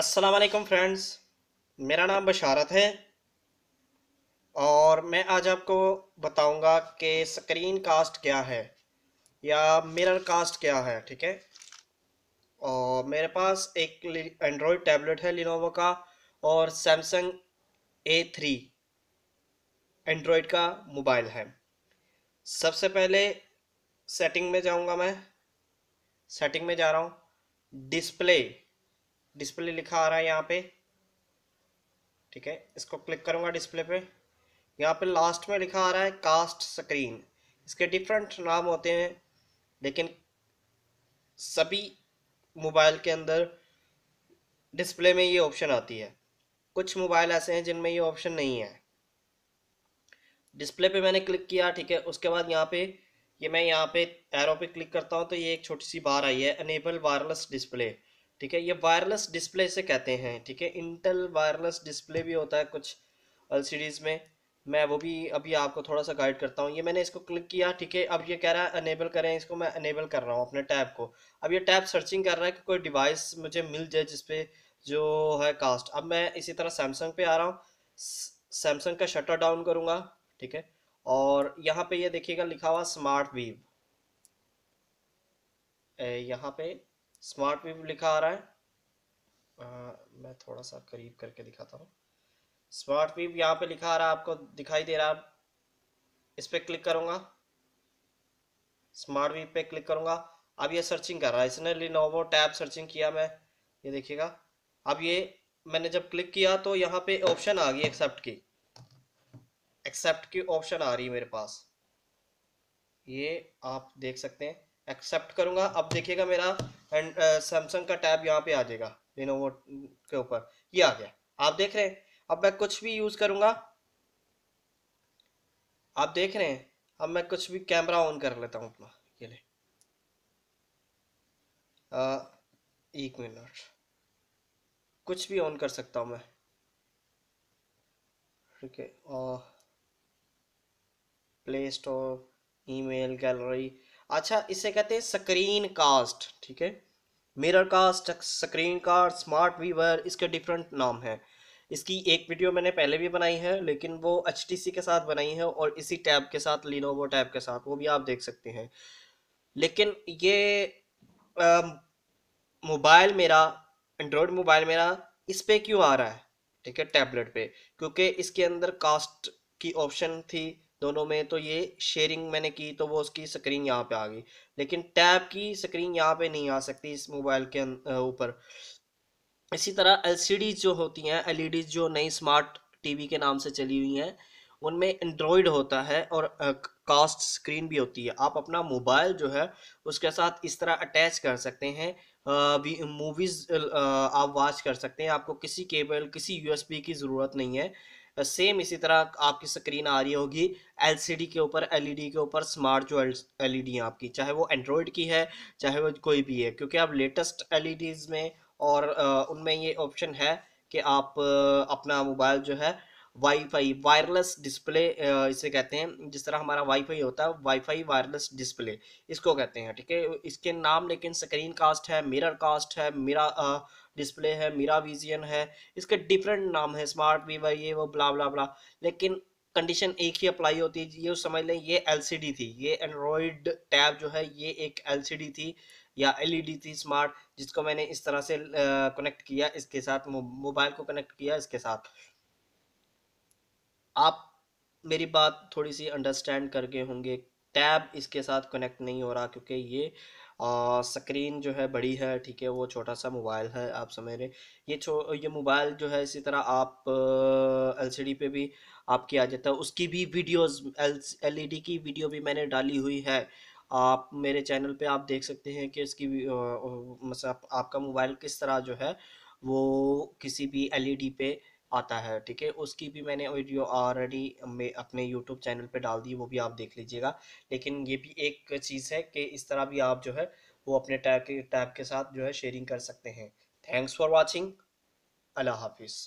असलकम फ्रेंड्स मेरा नाम बशारत है और मैं आज आपको बताऊंगा कि स्क्रीन कास्ट क्या है या मिरर कास्ट क्या है ठीक है और मेरे पास एक एंड्रॉयड टैबलेट है लिनोवो का और सैमसंग ए थ्री एंड्रॉयड का मोबाइल है सबसे पहले सेटिंग में जाऊंगा मैं सेटिंग में जा रहा हूँ डिस्प्ले डिस्प्ले लिखा आ रहा है यहाँ पे ठीक है इसको क्लिक करूँगा डिस्प्ले पे यहाँ पे लास्ट में लिखा आ रहा है कास्ट स्क्रीन इसके डिफरेंट नाम होते हैं लेकिन सभी मोबाइल के अंदर डिस्प्ले में ये ऑप्शन आती है कुछ मोबाइल ऐसे हैं जिनमें ये ऑप्शन नहीं है डिस्प्ले पे मैंने क्लिक किया ठीक है उसके बाद यहाँ पे ये मैं यहाँ पे एरो पे क्लिक करता हूँ तो ये एक छोटी सी बार आई है अनेबल वायरलेस डिस्प्ले ठीक है ये वायरलेस डिस्प्ले से कहते हैं ठीक है इंटेल वायरलेस डिस्प्ले भी होता है कुछ एल में मैं वो भी अभी आपको थोड़ा सा गाइड करता हूँ ये मैंने इसको क्लिक किया ठीक है अब ये कह रहा है अनेबल करें इसको मैं अनेबल कर रहा हूँ अपने टैब को अब ये टैब सर्चिंग कर रहा है कि कोई डिवाइस मुझे मिल जाए जिसपे जो है कास्ट अब मैं इसी तरह सैमसंग पे आ रहा हूँ सैमसंग का शटर डाउन करूँगा ठीक है और यहाँ पे ये देखिएगा लिखा हुआ स्मार्ट वीव यहाँ पे स्मार्ट वीप लिखा आ रहा है आ, मैं थोड़ा सा करीब करके दिखाता हूँ स्मार्ट वीप यहाँ पे लिखा आ रहा है आपको दिखाई दे रहा है इस पर क्लिक करूँगा स्मार्ट वीप पे क्लिक करूँगा अब ये सर्चिंग कर रहा है इसने लिनोवो टैब सर्चिंग किया मैं ये देखिएगा अब ये मैंने जब क्लिक किया तो यहाँ पे ऑप्शन आ गई एक्सेप्ट की एक्सेप्ट की ऑप्शन आ रही है मेरे पास ये आप देख सकते हैं एक्सेप्ट करूंगा अब देखिएगा मेरा सैमसंग सैमसंग uh, का टैब यहाँ पे आ जाएगा लिनोवो के ऊपर ये आ गया आप देख रहे हैं अब मैं कुछ भी यूज़ करूंगा आप देख रहे हैं अब मैं कुछ भी कैमरा ऑन कर लेता हूँ अपना ये ले आ, एक मिनट कुछ भी ऑन कर सकता हूँ मैं ठीक है प्ले स्टोर ईमेल गैलरी अच्छा इसे कहते हैं स्क्रीन कास्ट ठीक है mirror cast screen cast smart viewer इसके डिफरेंट नाम हैं इसकी एक वीडियो मैंने पहले भी बनाई है लेकिन वो एच के साथ बनाई है और इसी टैब के साथ लिनोवो टैब के साथ वो भी आप देख सकते हैं लेकिन ये मोबाइल मेरा एंड्रॉयड मोबाइल मेरा इस पर क्यों आ रहा है ठीक है टैबलेट पे क्योंकि इसके अंदर कास्ट की ऑप्शन थी दोनों में तो ये शेयरिंग मैंने की तो वो उसकी स्क्रीन यहाँ पे आ गई लेकिन टैब की स्क्रीन यहाँ पे नहीं आ सकती इस मोबाइल के अं-, ऊपर इसी तरह एल जो होती हैं एल e जो नई स्मार्ट टीवी के नाम से चली हुई हैं उनमें एंड्रॉयड होता है और कास्ट स्क्रीन भी होती है आप अपना मोबाइल जो है उसके साथ इस तरह अटैच कर सकते हैं मूवीज़ आप वॉच कर सकते हैं आपको किसी केबल किसी यूएसबी की ज़रूरत नहीं है सेम इसी तरह आपकी स्क्रीन आ रही होगी एलसीडी के ऊपर एलईडी e के ऊपर स्मार्ट जो एलईडी e हैं आपकी चाहे वो एंड्रॉयड की है चाहे वो कोई भी है क्योंकि आप लेटेस्ट एलईडीज e में और उनमें ये ऑप्शन है कि आप अपना मोबाइल जो है वाईफाई वायरलेस डिस्प्ले इसे कहते हैं जिस तरह हमारा वाईफाई होता है वाईफाई वायरलेस डिस्प्ले इसको कहते हैं ठीक है इसके नाम लेकिन स्क्रीन कास्ट है मिरर कास्ट है मिरा डिस्प्ले है मीरा विजियन है इसके डिफरेंट नाम है स्मार्ट वीवर ये वो ब्ला ब्ला ब्ला लेकिन कंडीशन एक ही अप्लाई होती है ये समझ लें ये एल थी ये एंड्रॉयड टैब जो है ये एक एल थी या एल e थी स्मार्ट जिसको मैंने इस तरह से कनेक्ट किया इसके साथ मोबाइल को कनेक्ट किया इसके साथ आप मेरी बात थोड़ी सी अंडरस्टैंड करके होंगे टैब इसके साथ कनेक्ट नहीं हो रहा क्योंकि ये स्क्रीन जो है बड़ी है ठीक है वो छोटा सा मोबाइल है आप समझ रहे ये छो ये मोबाइल जो है इसी तरह आप एलसीडी पे भी आपकी आ जाता है उसकी भी वीडियोस एलईडी की वीडियो भी मैंने डाली हुई है आप मेरे चैनल पे आप देख सकते हैं कि इसकी मतलब आपका मोबाइल किस तरह जो है वो किसी भी एलईडी पे आता है ठीक है उसकी भी मैंने वीडियो ऑलरेडी मैं अपने यूट्यूब चैनल पे डाल दी वो भी आप देख लीजिएगा लेकिन ये भी एक चीज़ है कि इस तरह भी आप जो है वो अपने टैब के टैब के साथ जो है शेयरिंग कर सकते हैं थैंक्स फॉर वॉचिंग अल्लाह हाफिज़